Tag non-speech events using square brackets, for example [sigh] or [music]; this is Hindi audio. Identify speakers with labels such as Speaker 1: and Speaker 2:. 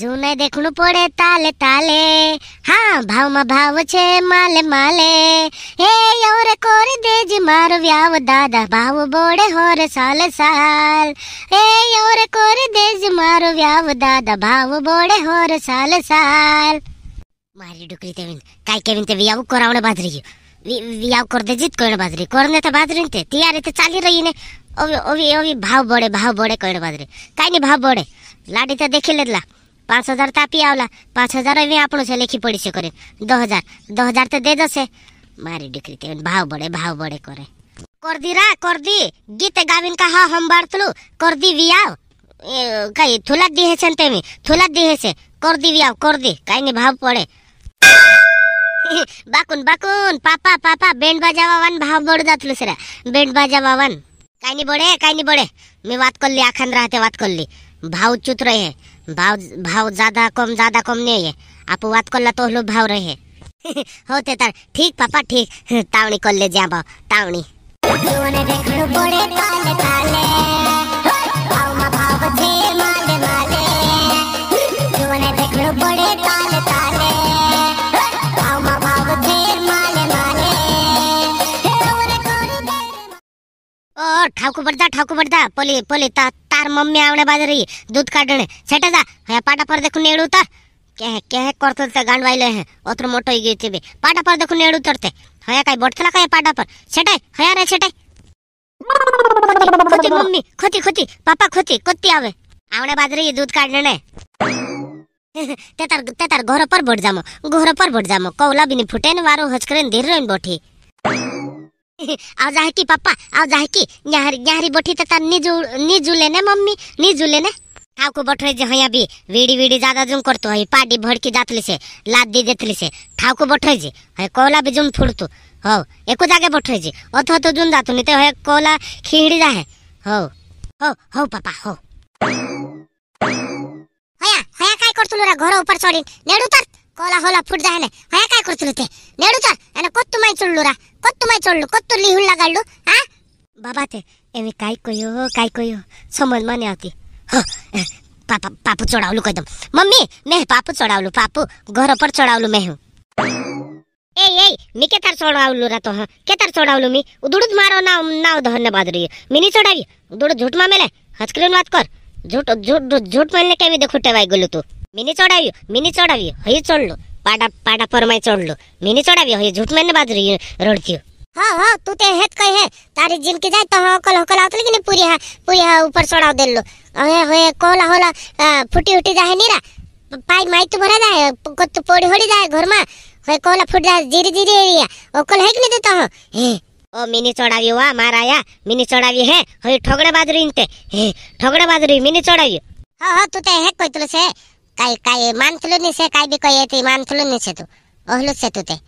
Speaker 1: જૂને દેખણું પડે તાલે તાલે હા ભાવમાં ભાવ છે માલે માલે હે યોરે કોરી દેજ મારો વ્યાવ દાદા ભાવ બોડે હોરે સાલે સાલ હે યોરે કોરી દેજ મારો વ્યાવ દાદા ભાવ બોડે હોરે સાલે સાલ મારી ડુકરી તેવીન કાઈ કેવીન તે વ્યાવ કોરાવણે બાદરી ગયું વ્યાવ કર દે જીત કોણ બાદરી કોણ તો બાદરી તે ત્યારે તે ચાલી રહી ને ઓવી ઓવી ઓવી ભાવ બળે ભાવ બળે કોણ બાદરી કાઈ ની ભાવ બળે લાડી તો દેખી લેદલા પાંચ હજાર તો આપી આવલા પાંચ હજાર એવી આપણું છે લેખી પડી છે કરે દસ હજાર દસ હજાર તો દે જશે મારી દીકરી તે ભાવ બળે ભાવ બળે કરે કરદી રા કરદી ગીતે ગાવીન કા હા હમ બારતલું કરદી વિયાવ કઈ થુલા દીહે છે તેમી થુલા દીહે છે કરદી વિયાવ કરદી કઈ ની ભાવ પડે બાકુન બાકુન પાપા પાપા બેન્ડ બાજાવા વાન ભાવ બળ જાતલું સરા બેન્ડ બાજાવા વાન काही नाही बडे काही नाही बडे मी वात करली आखान राहते वात करली भाव चुत रहे भाव भाव ज्यादा कम ज्यादा कम नहीं है आप बात कर ला तो लो भाव रहे [laughs] होते तार ठीक पापा ठीक [laughs] तावणी कर ले जा भाव तावणी भाव ठाकू पडता ठाकू पडता पोली पोली ता, तार मम्मी बाज रही दूध काटने सेटा जा ह्या पाटापर देखून नेड उतर केह केह करतो त्या गांडवायले हे ओत्र मोठो गई ते बे पर देखून नेड़ू उतरते हया काई काय काई पाटा पर सेटाय हया रे सेटाय खोती मम्मी खोती खोती पापा खोती कोती आवे बाज रही दूध काटने नाही तेतर तेतार घोर पर बोट जामो घोर पर बोट जामो कौला बिनी फुटेन वारो हचकरेन देर रोइन बठी [laughs] आओ जाहे की पापा आओ जाहकी न्याहरी न्यारी बैठी तो तार निजू निजू लेने मम्मी निजू लेने ठाव को बैठ जे हया भी वीडी वीडी ज्यादा जूम करतो है पाडी भड़की जातली से लाद दी देतली से ठाव को बैठ जे है कोला भी जूम फुड़तो हो एको जागे बैठ जे अथ तो जूम जातो नहीं तो है कोला खिड़ी जाए हो हो हो पापा हो हया हया काय करतो रे घर ऊपर चढ़ी नेड़ उतर कोला होला फुट जाय ने हा काय करत होते नेडू चल आणि कोत्तू माई चोळलू रा कोत्तू माई चोळलू कोत्तू लिहून लागलो हा बाबा ते एवी काय कयो काय कयो समज माने आती पापा पापू चढावलो कदम मम्मी मे पापू चढावलो पापू घर पर चढावलो मे ए ए मी केतर चढावलो रा तो केतर चढावलो मी उडुड मारो नाव नाव धन्यवाद रे मिनी चढावी उडुड झुटमा मेले हसकलेन बात कर झूठ झूठ झूठ म्हणले काय मी खोट्या बाई गेलो तू मिनी चढावी मिनी चढावी हई चढलो पाडा पाडा परमाय चढलो मिनी चढावी हई झूठ म्हणले बाजरी रडती हाँ हाँ तू ते हेत कहे है तारी जिनकी जाए तो हकल हकल आवत लेकिन पूरी है पूरी है ऊपर चढ़ाव दे लो अहे होए कोला होला फुटी उठी जाए नीरा पाई माई तो भरा जाए कुत्तू पोड़ी होड़ी जाए घर में होए कोला फुट जाए जीरी जीरी एरिया ओकल है कि नहीं देता हूँ ओ मिनी चौड़ावी वाह मार आया मिनी चढावी है हो ठोगड़े बाजरी इनते ठोगड़े बाजरी मिनी चौड़ावी हो हो तू ते है कोई तुलसे काई काई मान तुलनी से काई भी कोई है ती मान तुलनी से तू ओहलु से तू ते